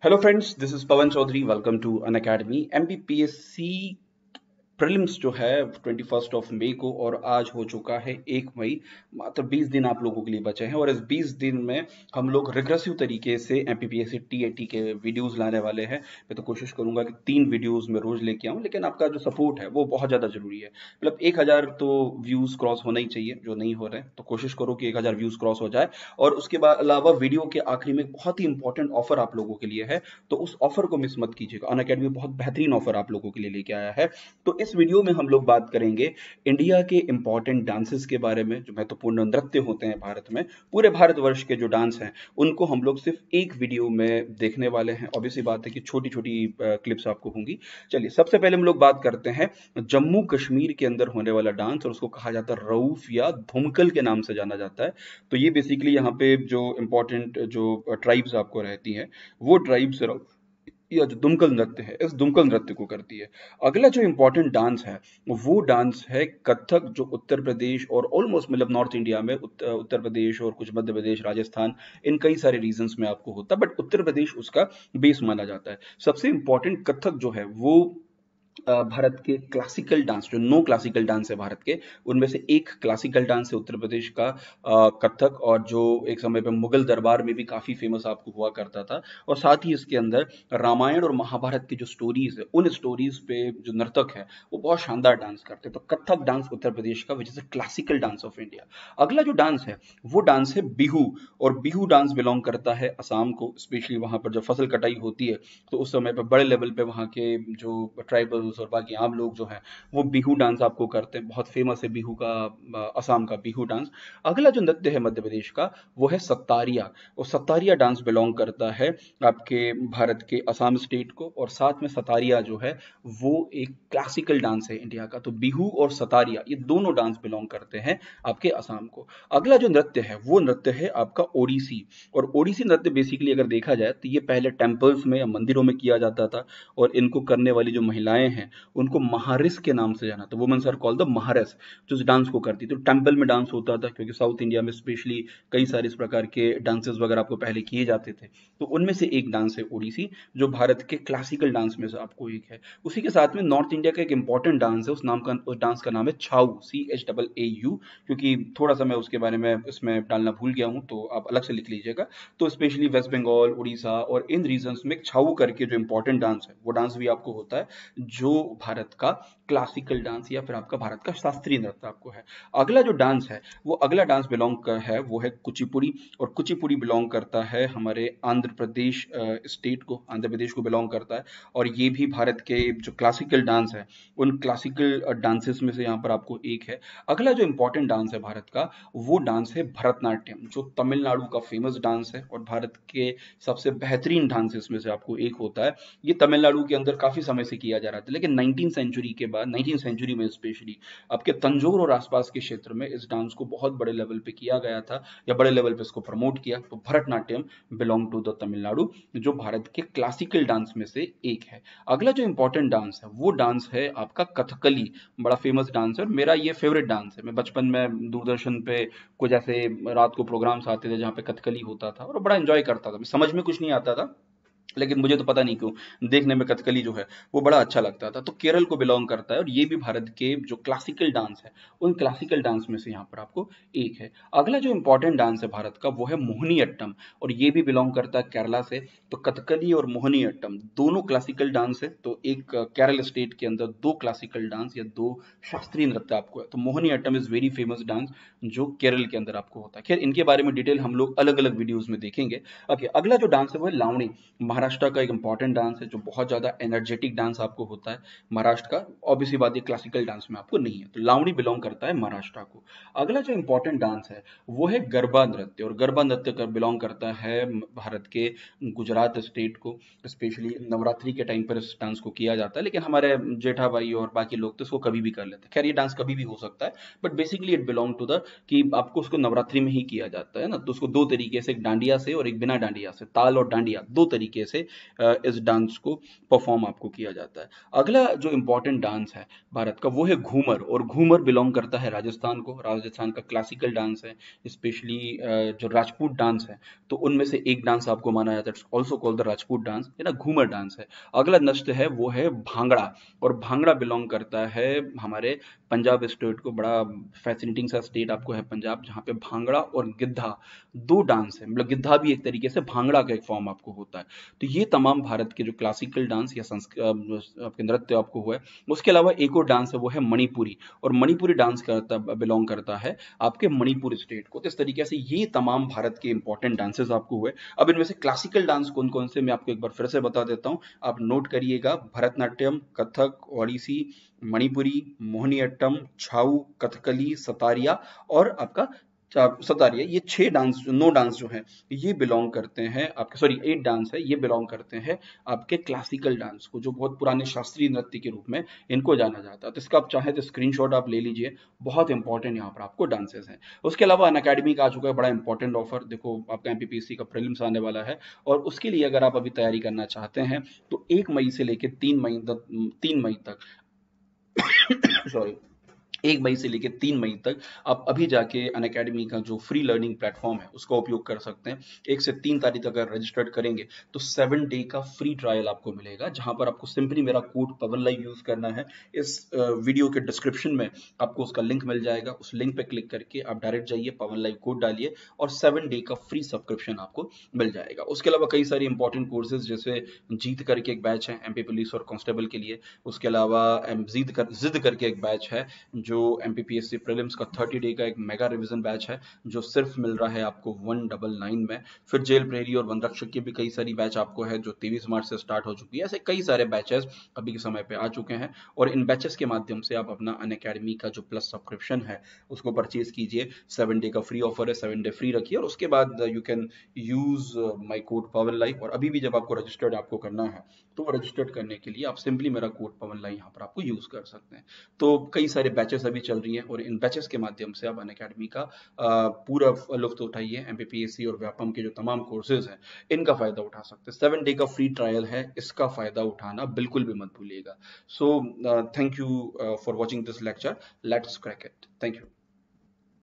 Hello friends, this is Pavan Chaudhary. Welcome to An Academy. MBPSC prelims जो है twenty first of May को और आज हो चुका है एक मई मात्र बीस दिन आप लोगों के लिए बचे हैं और इस बीस दिन में हम लोग रिग्रेसिव तरीके से M P P S T के वीडियोज लाने वाले हैं मैं तो कोशिश करूंगा कि तीन वीडियोज में रोज लेके आऊँ लेकिन आपका जो सपोर्ट है वो बहुत ज़्यादा जरूरी है मतलब एक हज़ार तो व्यूज़ क्रॉस होना ही चाहिए जो नहीं हो रहे तो कोशिश करो कि एक हज़ार व्यूज़ क्रॉस हो जाए और उसके अलावा वीडियो के आखिरी में बहुत ही इंपॉर्टेंट ऑफर आप लोगों के लिए है तो उस ऑफर को मिस मत कीजिएगा अन अकेडमी बहुत बेहतरीन ऑफर आप लोगों के लिए लेके आया है तो इस इस वीडियो में हम लोग बात करेंगे इंडिया के इंपॉर्टेंट डांसेस के बारे में जो महत्वपूर्ण नृत्य होते हैं भारत में पूरे भारतवर्ष के जो डांस हैं उनको हम लोग सिर्फ एक वीडियो में देखने वाले हैं ऑब्वियसली बात है कि छोटी छोटी क्लिप्स आपको होंगी चलिए सबसे पहले हम लोग बात करते हैं जम्मू कश्मीर के अंदर होने वाला डांस और उसको कहा जाता है रऊफ या धुमकल के नाम से जाना जाता है तो ये बेसिकली यहाँ पे जो इम्पोर्टेंट जो ट्राइब्स आपको रहती हैं वो ट्राइब्स रऊफ या जो दुमकल नृत्य है इस दुमकल नृत्य को करती है अगला जो इंपॉर्टेंट डांस है वो डांस है कथक जो उत्तर प्रदेश और ऑलमोस्ट मतलब नॉर्थ इंडिया में उत्तर प्रदेश और कुछ मध्य प्रदेश राजस्थान इन कई सारे रीजन में आपको होता है बट उत्तर प्रदेश उसका बेस माना जाता है सबसे इंपॉर्टेंट कथक जो है वो भारत के क्लासिकल डांस जो नो क्लासिकल डांस है भारत के उनमें से एक क्लासिकल डांस है उत्तर प्रदेश का कथक और जो एक समय पर मुगल दरबार में भी काफ़ी फेमस आपको हुआ करता था और साथ ही इसके अंदर रामायण और महाभारत की जो स्टोरीज है उन स्टोरीज पे जो नर्तक है वो बहुत शानदार डांस करते हैं तो कथक डांस उत्तर प्रदेश का which is a classical dance of India अगला जो डांस है वो डांस है बिहू और बिहू डांस बिलोंग करता है असम को स्पेशली वहाँ पर जब फसल कटाई होती है तो उस समय पर बड़े लेवल पर वहाँ के जो ट्राइबल जुलूस और बाकी आम लोग जो हैं वो बिहू डांस आपको करते हैं बहुत फेमस है बिहू का असम का बिहू डांस अगला जो नृत्य है मध्य प्रदेश का वो है सत्तारिया और सत्तारिया डांस बिलोंग करता है आपके भारत के असम स्टेट को और साथ में सतारिया जो है वो एक क्लासिकल डांस है इंडिया का तो बिहू और सतारिया ये दोनों डांस बिलोंग करते हैं आपके असम को अगला जो नृत्य है वो नृत्य है आपका ओडिसी और ओडिसी नृत्य बेसिकली अगर देखा जाए तो ये पहले टेम्पल्स में या मंदिरों में किया जाता था और इनको करने वाली जो महिलाएं हैं हैं उनको महारिस के नाम से जाना था women's are call the Maharas जो डांस को करती तो टेम्पल में डांस होता था क्योंकि साउथ इंडिया में स्पेशली कई सारे इस प्रकार के डांसेस वगैरह आपको पहले किए जाते थे तो उनमें से एक डांस है ओडिसी जो भारत के क्लासिकल डांस में से आपको एक है उसी के साथ में नॉर्थ इंडिया का एक इंपॉर्टेंट डांस है उस नाम का उस डांस का नाम है Chhau C H double A U क्योंकि थोड़ा सा मैं उसके बारे में इसमें डालना भूल गया हूँ तो आप अलग से लिख लीजिएगा तो स्पेशली वेस्ट बंगाल उड़ीसा और इन रीजन में छाऊ करके जो इंपॉर्टेंट डांस है वो डांस भी आपको होता है जो जो भारत का क्लासिकल डांस या फिर आपका भारत का शास्त्रीय नृत्य आपको है अगला जो डांस है वो अगला डांस बिलोंग कर है वो है कुचिपुड़ी और कुचिपुड़ी बिलोंग करता है हमारे आंध्र प्रदेश स्टेट को आंध्र प्रदेश को बिलोंग करता है और ये भी भारत के जो क्लासिकल डांस है उन क्लासिकल डांसेस में से यहाँ पर आपको एक है अगला जो इंपॉर्टेंट डांस है भारत का वो डांस है भरतनाट्यम जो तमिलनाडु का फेमस डांस है और भारत के सबसे बेहतरीन डांसेस में से आपको एक होता है ये तमिलनाडु के अंदर काफी समय से किया जा रहा थे लेकिन नाइनटीन सेंचुरी के बाद नाइनटीन सेंचुरी में स्पेशली आपके तंजोर और आसपास के क्षेत्र में इस डांस को बहुत बड़े लेवल पे किया गया था या बड़े लेवल पे इसको प्रमोट किया तो Bharatanatyam belong to the Tamil Nadu जो भारत के क्लासिकल डांस में से एक है अगला जो इंपॉर्टेंट डांस है वो डांस है आपका कथकली बड़ा फेमस डांस है मेरा ये फेवरेट डांस है मैं बचपन में दूरदर्शन पे कुछ ऐसे रात को प्रोग्राम्स आते थे जहाँ पे कथकली होता था और बड़ा इंजॉय करता था समझ में कुछ नहीं आता था लेकिन मुझे तो पता नहीं क्यों देखने में कथकली जो है वो बड़ा अच्छा लगता था तो केरल को बिलोंग करता है और ये भी भारत के जो क्लासिकल डांस है उन क्लासिकल डांस में से यहाँ पर आपको एक है अगला जो इम्पोर्टेंट डांस है भारत का वो है मोहनी अट्टम और ये भी बिलोंग करता है केरला से तो कथकली और मोहनी अट्टम दोनों क्लासिकल डांस है तो एक केरल स्टेट के अंदर दो क्लासिकल डांस या दो शास्त्रीय नृत्य आपको है तो Mohiniattam is very famous dance जो केरल के अंदर आपको होता है खैर इनके बारे में डिटेल हम लोग अलग अलग वीडियोज में देखेंगे ओके अगला जो डांस है वो है लावणी महाराष्ट्र का एक इंपॉर्टेंट डांस है जो बहुत ज़्यादा एनर्जेटिक डांस आपको होता है महाराष्ट्र का ऑब्वियसली बात ये क्लासिकल डांस में आपको नहीं है तो लावणी बिलोंग करता है महाराष्ट्र को अगला जो इंपॉर्टेंट डांस है वो है गरबा नृत्य और गरबा नृत्य कर बिलोंग करता है भारत के गुजरात स्टेट को स्पेशली नवरात्रि के टाइम पर इस डांस को किया जाता है लेकिन हमारे जेठा भाई और बाकी लोग तो इसको कभी भी कर लेते हैं खैर ये डांस कभी भी हो सकता है but basically it belong to the कि आपको उसको नवरात्रि में ही किया जाता है ना तो उसको दो तरीके से एक डांडिया से और एक बिना डांडिया से ताल और डांडिया दो तरीके से इस डांस को परफॉर्म आपको किया जाता है अगला जो इंपॉर्टेंट डांस है भारत का वो है घूमर और घूमर बिलोंग करता है राजस्थान को राजस्थान का क्लासिकल डांस है स्पेशली जो राजपूत डांस है तो उनमें से एक डांस आपको माना जाता है also call the Rajput dance है ना घूमर डांस है अगला नष्ट है वो है भांगड़ा और भांगड़ा बिलोंग करता है हमारे पंजाब स्टेट को बड़ा फैसिनेटिंग सा स्टेट आपको है पंजाब जहाँ पे भांगड़ा और गिद्धा दो डांस है मतलब गिद्धा भी एक तरीके से भांगड़ा का एक फॉर्म आपको होता है तो ये तमाम भारत के जो क्लासिकल डांस या आपके नृत्य आपको हुआ है उसके अलावा एक और डांस है वो है मणिपुरी और मणिपुरी डांस करता बिलोंग करता है आपके मणिपुर स्टेट को तो इस तरीके से ये तमाम भारत के इंपॉर्टेंट डांसेस आपको हुए अब इनमें से क्लासिकल डांस कौन कौन से मैं आपको एक बार फिर से बता देता हूँ आप नोट करिएगा भरतनाट्यम कथक ओडिसी मणिपुरी मोहनीअट्टम छाऊ कथकली सतारिया और आपका सता रही है ये छह डांस नौ डांस जो है ये बिलोंग करते हैं आपके सॉरी एट डांस है ये बिलोंग करते हैं आपके क्लासिकल डांस को जो बहुत पुराने शास्त्रीय नृत्य के रूप में इनको जाना जाता है तो इसका आप चाहे तो स्क्रीनशॉट आप ले लीजिए बहुत इंपॉर्टेंट यहाँ पर आपको डांसेस हैं उसके अलावा अन अकेडमी का आ चुका है बड़ा इंपॉर्टेंट ऑफर देखो आपका एम का प्रिलिम्स आने वाला है और उसके लिए अगर आप अभी तैयारी करना चाहते हैं तो एक मई से लेकर तीन मई तक तीन मई तक सॉरी एक मई से लेकर तीन मई तक आप अभी जाके अन अकेडमी का जो फ्री लर्निंग प्लेटफॉर्म है उसका उपयोग कर सकते हैं एक से तीन तारीख तक अगर रजिस्टर्ड करेंगे तो सेवन डे का फ्री ट्रायल आपको मिलेगा जहां पर आपको सिंपली मेरा कोड पवन लाइव यूज करना है इस वीडियो के डिस्क्रिप्शन में आपको उसका लिंक मिल जाएगा उस लिंक पर क्लिक करके आप डायरेक्ट जाइए पवन लाइव कोड डालिए और सेवन डे का फ्री सब्सक्रिप्शन आपको मिल जाएगा उसके अलावा कई सारे इंपॉर्टेंट कोर्सेज जैसे जीत करके एक बैच है एमपी पुलिस और कॉन्स्टेबल के लिए उसके अलावा जिद कर जिद करके एक बैच है जो M P P S C prelims का थर्टी डे का एक मेगा रिविजन बैच है जो सिर्फ मिल रहा है आपको वन डबल नाइन में फिर जेल प्रेरी और वन रक्षक की भी कई सारी बैच आपको है जो तेईस मार्च से स्टार्ट हो चुकी है ऐसे कई सारे बैचेस अभी के समय पे आ चुके हैं और इन बैचेस के माध्यम से आप अपना अन अकेडमी का जो प्लस सब्सक्रिप्शन है उसको परचेज कीजिए सेवन डे का फ्री ऑफर है सेवन डे फ्री रखिए और उसके बाद you can use my code Pawan life और अभी भी जब आपको रजिस्टर्ड आपको करना है तो रजिस्टर्ड करने के लिए आप सिंपली मेरा कोड पवन लाइफ यहाँ पर आपको यूज कर सकते हैं तो कई सारे बैचेस बैचेस अभी चल रही हैं और इन बैचेस के माध्यम से आप अन अकेडमी का पूरा लुफ्त उठाइए एम और व्यापम के जो तमाम कोर्सेज हैं इनका फ़ायदा उठा सकते हैं सेवन डे का फ्री ट्रायल है इसका फ़ायदा उठाना बिल्कुल भी मत भूलिएगा so thank you for watching this lecture let's crack it thank you